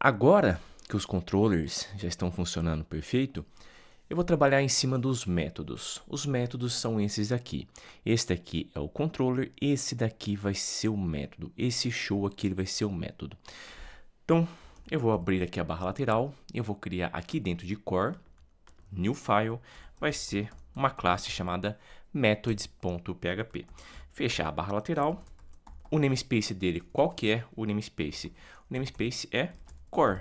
Agora que os controllers já estão funcionando perfeito, eu vou trabalhar em cima dos métodos. Os métodos são esses aqui. Este aqui é o controller, esse daqui vai ser o método. Esse show aqui vai ser o método. Então, eu vou abrir aqui a barra lateral, eu vou criar aqui dentro de core, new file, vai ser uma classe chamada methods.php. Fechar a barra lateral, o namespace dele, qual que é o namespace? O namespace é Core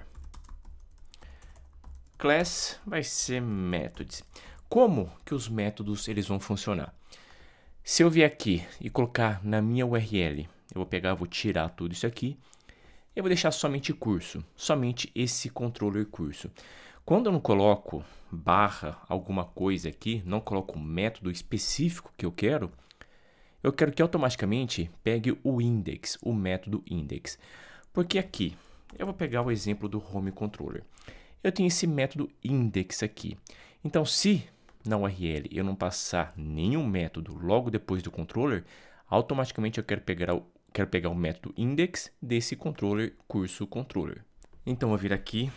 Class vai ser methods. Como que os métodos eles vão funcionar? Se eu vier aqui e colocar na minha URL, eu vou pegar, vou tirar tudo isso aqui. Eu vou deixar somente curso, somente esse controller curso. Quando eu não coloco barra alguma coisa aqui, não coloco o método específico que eu quero, eu quero que automaticamente pegue o index, o método index. Porque aqui, eu vou pegar o exemplo do Home Controller. Eu tenho esse método index aqui. Então, se na URL eu não passar nenhum método logo depois do controller, automaticamente eu quero pegar o, quero pegar o método index desse controller curso controller. Então, eu vou vir aqui,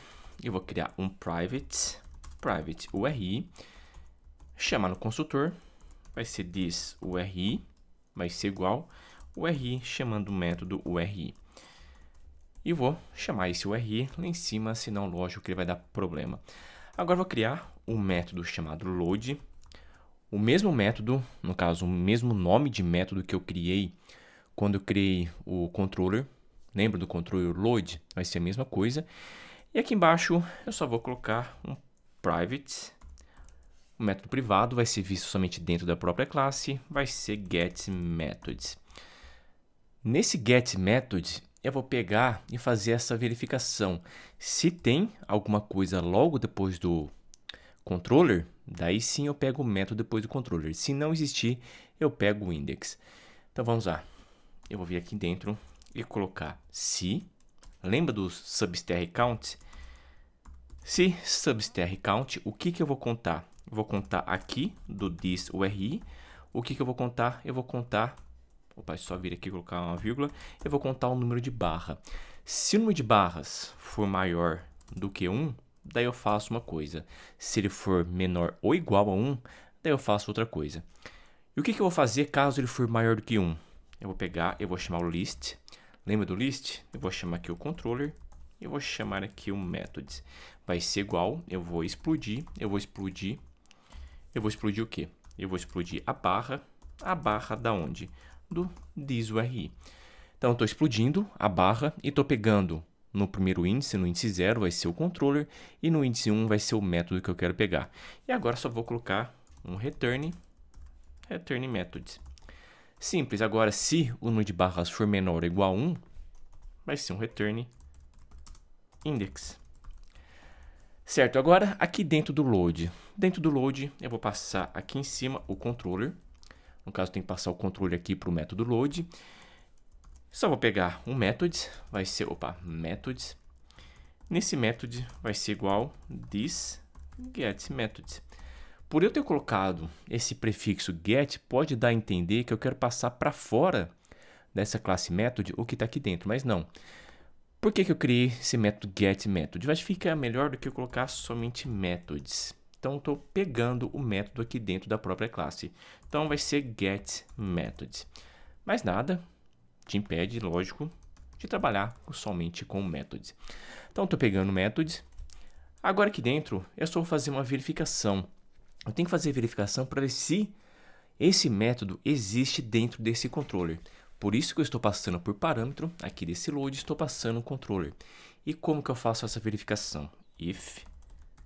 eu vou criar um private, private URI, chamar no consultor, vai ser this URI, vai ser igual URI chamando o método URI e vou chamar esse URI lá em cima, senão lógico que ele vai dar problema. Agora vou criar um método chamado load, o mesmo método, no caso, o mesmo nome de método que eu criei quando eu criei o controller, lembra do controller load? Vai ser a mesma coisa. E aqui embaixo eu só vou colocar um private, o método privado vai ser visto somente dentro da própria classe, vai ser getMethods. Nesse getMethods, eu vou pegar e fazer essa verificação. Se tem alguma coisa logo depois do controller, daí sim eu pego o método depois do controller. Se não existir, eu pego o index. Então vamos lá. Eu vou vir aqui dentro e colocar se. Lembra dos substr count? Se substr count, o que, que eu vou contar? Eu vou contar aqui do this URI. O que, que eu vou contar? Eu vou contar Opa, é só vir aqui e colocar uma vírgula. Eu vou contar o número de barra. Se o número de barras for maior do que 1, daí eu faço uma coisa. Se ele for menor ou igual a 1, daí eu faço outra coisa. E o que, que eu vou fazer caso ele for maior do que 1? Eu vou pegar, eu vou chamar o list. Lembra do list? Eu vou chamar aqui o controller. Eu vou chamar aqui o methods. Vai ser igual, eu vou explodir, eu vou explodir. Eu vou explodir o quê? Eu vou explodir a barra. A barra da onde? do diz o RI. Então, estou explodindo a barra e estou pegando no primeiro índice, no índice 0 vai ser o controller e no índice 1 um vai ser o método que eu quero pegar. E agora só vou colocar um return, return methods. Simples, agora se o número de barras for menor ou igual a 1, vai ser um return index. Certo, agora aqui dentro do load, dentro do load eu vou passar aqui em cima o controller, no caso, tem que passar o controle aqui para o método load. Só vou pegar um methods, vai ser, opa, methods. Nesse method vai ser igual this get methods. Por eu ter colocado esse prefixo get, pode dar a entender que eu quero passar para fora dessa classe method o que está aqui dentro, mas não. Por que, que eu criei esse método get method? Vai ficar melhor do que eu colocar somente methods. Então estou pegando o método aqui dentro da própria classe. Então vai ser get method. Mas nada te impede, lógico, de trabalhar somente com methods. Então estou pegando methods. Agora aqui dentro eu só vou fazer uma verificação. Eu tenho que fazer verificação para ver se esse método existe dentro desse controller. Por isso que eu estou passando por parâmetro, aqui desse load, estou passando o controller. E como que eu faço essa verificação? If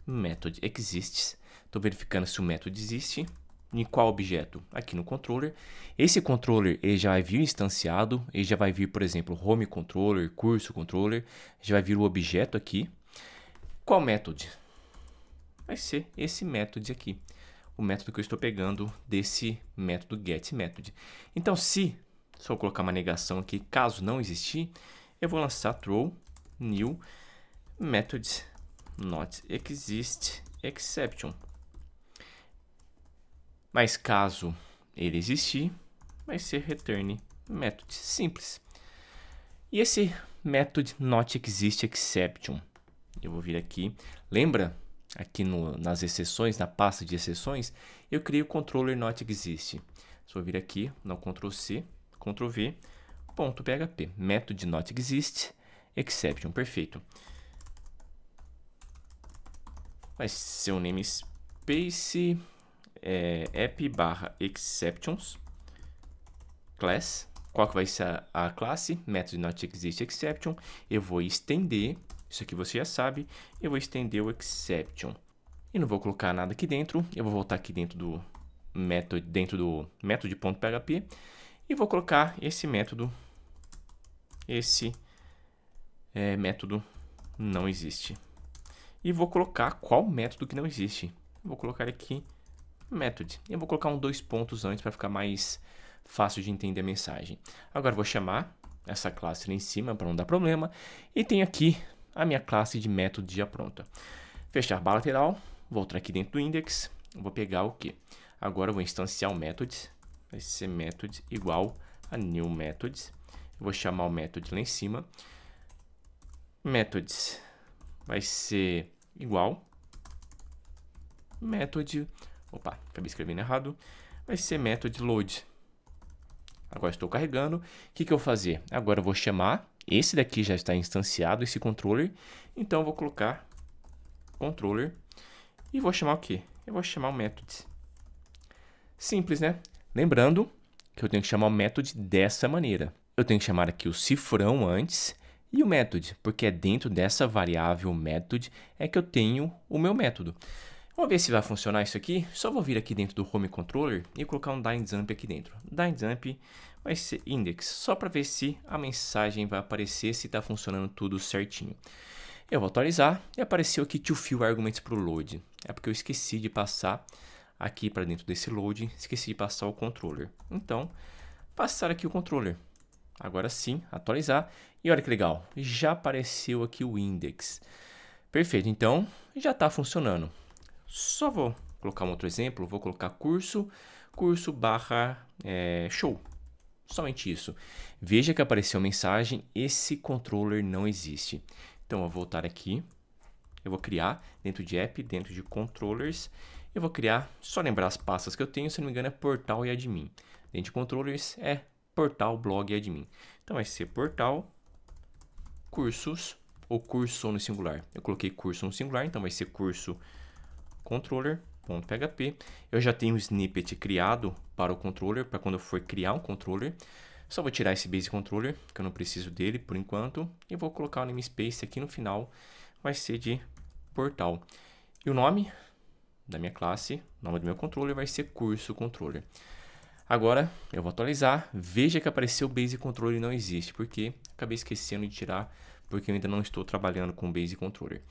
method exists. Estou verificando se o método existe. Em qual objeto? Aqui no controller. Esse controller ele já vai vir instanciado. Ele já vai vir, por exemplo, home controller, curso controller. Já vai vir o objeto aqui. Qual método? Vai ser esse método aqui. O método que eu estou pegando desse método getMethod. Então, se, só vou colocar uma negação aqui, caso não existir, eu vou lançar throw new methods not exist exception. Mas caso ele existir, vai ser return method simples. E esse method not exist exception, eu vou vir aqui, lembra aqui no, nas exceções, na pasta de exceções, eu criei o controller not exist. Só vir aqui, no Ctrl C, Ctrl V, ponto PHP, method not exist exception, perfeito vai ser um namespace é, app barra exceptions class. Qual que vai ser a, classe? Method not exist é exception. Eu vou estender, isso aqui você já sabe, eu vou estender o exception. E não vou colocar nada aqui dentro, eu vou voltar aqui dentro do método, dentro do método.php e vou colocar esse método, esse é, método não existe. E vou colocar qual método que não existe. Vou colocar aqui method. Eu vou colocar um dois pontos antes para ficar mais fácil de entender a mensagem. Agora vou chamar essa classe lá em cima para não dar problema. E tem aqui a minha classe de método já pronta. Fechar barra lateral, vou entrar aqui dentro do index, vou pegar o que? Agora eu vou instanciar o method, vai ser method igual a new methods. Eu vou chamar o method lá em cima. Methods vai ser igual method, opa, acabei escrevendo errado, vai ser method load. Agora estou carregando. O que, que eu vou fazer? Agora eu vou chamar, esse daqui já está instanciado, esse controller. Então eu vou colocar controller e vou chamar o que? Eu vou chamar o method. Simples, né? Lembrando que eu tenho que chamar o method dessa maneira. Eu tenho que chamar aqui o cifrão antes e o method, porque é dentro dessa variável method é que eu tenho o meu método. Vamos ver se vai funcionar isso aqui. Só vou vir aqui dentro do Home Controller e colocar um DineJump aqui dentro. DineJump vai ser index, só para ver se a mensagem vai aparecer, se está funcionando tudo certinho. Eu vou atualizar e apareceu aqui to fill arguments para o load. É porque eu esqueci de passar aqui para dentro desse load, esqueci de passar o controller. Então, passar aqui o controller. Agora sim, atualizar. E olha que legal, já apareceu aqui o index. Perfeito, então já está funcionando. Só vou colocar um outro exemplo, vou colocar curso, curso barra é, show. Somente isso. Veja que apareceu a mensagem, esse controller não existe. Então, eu vou voltar aqui, eu vou criar dentro de app, dentro de controllers, eu vou criar, só lembrar as pastas que eu tenho, se não me engano é portal e admin. Dentro de controllers é portal blog admin. Então vai ser portal cursos ou curso no singular. Eu coloquei curso no singular, então vai ser curso controller.php. Eu já tenho um snippet criado para o controller, para quando eu for criar um controller. Só vou tirar esse base controller, que eu não preciso dele por enquanto, e vou colocar o namespace aqui no final, vai ser de portal. E o nome da minha classe, o nome do meu controller vai ser curso controller. Agora eu vou atualizar, veja que apareceu Base Controller não existe, porque acabei esquecendo de tirar, porque eu ainda não estou trabalhando com Base Controller.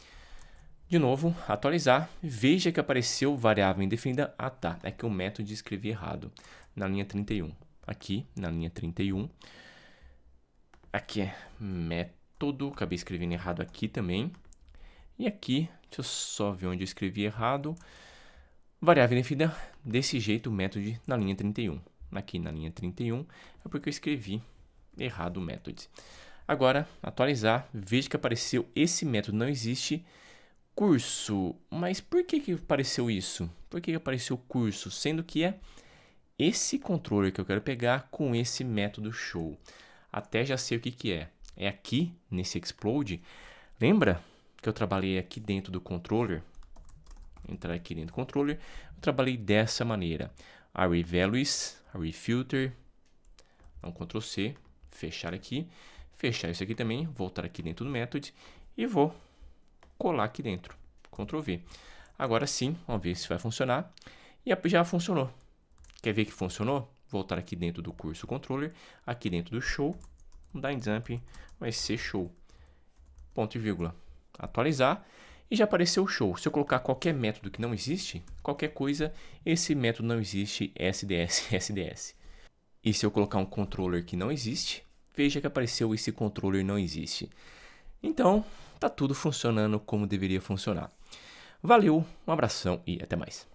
De novo, atualizar, veja que apareceu variável indefinida, ah tá, é que o método escrevi errado, na linha 31. Aqui, na linha 31, aqui é método, acabei escrevendo errado aqui também, e aqui, deixa eu só ver onde eu escrevi errado, Variável definida desse jeito, método na linha 31. Aqui na linha 31 é porque eu escrevi errado o método. Agora, atualizar, veja que apareceu esse método, não existe curso. Mas por que, que apareceu isso? Por que, que apareceu curso? Sendo que é esse controller que eu quero pegar com esse método show. Até já sei o que, que é. É aqui, nesse explode. Lembra que eu trabalhei aqui dentro do controller? entrar aqui dentro do controller, eu trabalhei dessa maneira. Array values, array filter, então Ctrl C, fechar aqui, fechar isso aqui também, voltar aqui dentro do method e vou colar aqui dentro, Ctrl V. Agora sim, vamos ver se vai funcionar. E já funcionou. Quer ver que funcionou? Voltar aqui dentro do curso controller, aqui dentro do show, da enzamp vai ser show. Ponto e vírgula. Atualizar e já apareceu o show. Se eu colocar qualquer método que não existe, qualquer coisa, esse método não existe, é SDS, SDS. E se eu colocar um controller que não existe, veja que apareceu esse controller não existe. Então, tá tudo funcionando como deveria funcionar. Valeu, um abração e até mais.